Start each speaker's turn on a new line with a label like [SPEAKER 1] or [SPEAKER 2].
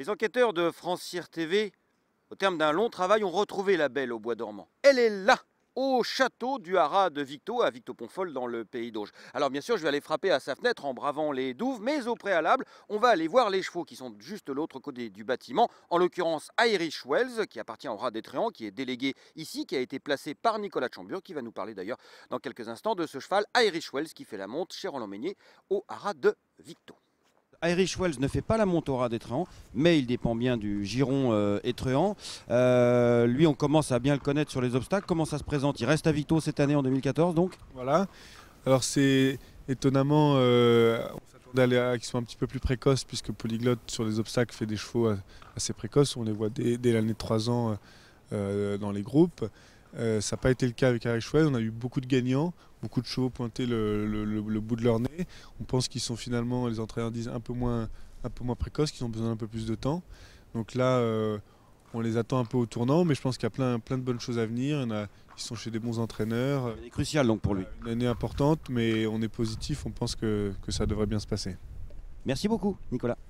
[SPEAKER 1] Les enquêteurs de France TV, au terme d'un long travail, ont retrouvé la belle au bois dormant. Elle est là au château du Haras de Victo, à Victo-Pontfolle, dans le pays d'Auge. Alors bien sûr, je vais aller frapper à sa fenêtre en bravant les douves, mais au préalable, on va aller voir les chevaux qui sont juste de l'autre côté du bâtiment, en l'occurrence Irish Wells, qui appartient au Rat des Tréants, qui est délégué ici, qui a été placé par Nicolas Chambure, qui va nous parler d'ailleurs dans quelques instants de ce cheval Irish Wells qui fait la monte chez Roland Meunier au Haras de Victo. Irish Wells ne fait pas la Montora d'Etrehan, mais il dépend bien du giron euh, euh, lui, on
[SPEAKER 2] commence à bien le connaître sur les obstacles. Comment ça se présente Il reste à Vito cette année en 2014, donc Voilà. Alors, c'est étonnamment, euh, on s'attendait à, des qu'ils un petit peu plus précoces, puisque Polyglotte, sur les obstacles, fait des chevaux euh, assez précoces. On les voit dès, dès l'année de 3 ans dans les groupes. Euh, ça n'a pas été le cas avec Harry On a eu beaucoup de gagnants, beaucoup de chevaux pointés le, bout de leur nez. On pense qu'ils sont finalement, les entraîneurs disent, un peu moins, un peu moins précoces, qu'ils ont besoin d'un peu plus de temps. Donc là, euh, on les attend un peu au tournant, mais je pense qu'il y a plein, plein de bonnes choses à venir. ils sont chez des bons entraîneurs. c'est donc pour lui. Une année importante, mais on est positif, on pense que ça devrait bien se passer. Merci beaucoup, Nicolas.